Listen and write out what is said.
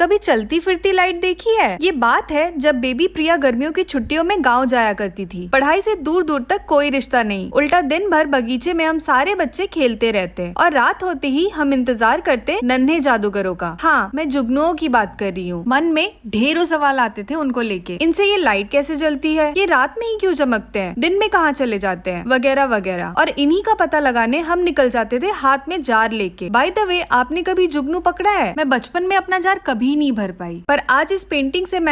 कभी चलती फिरती लाइट देखी है ये बात है जब बेबी प्रिया गर्मियों की छुट्टियों में गांव जाया करती थी पढ़ाई से दूर दूर तक कोई रिश्ता नहीं उल्टा दिन भर बगीचे में हम सारे बच्चे खेलते रहते और रात होते ही हम इंतजार करते नन्हे जादूगरों का हाँ मैं जुगनुओं की बात कर रही हूँ मन में ढेरों सवाल आते थे उनको लेके इनसे ये लाइट कैसे जलती है ये रात में ही क्यों चमकते हैं दिन में कहाँ चले जाते हैं वगैरह वगैरह और इन्हीं का पता लगाने हम निकल जाते थे हाथ में जार लेके बाय द वे आपने कभी जुगनू पकड़ा है मैं बचपन में अपना जार कभी कभी नहीं भर पाई पर आज इस पेंटिंग से मैं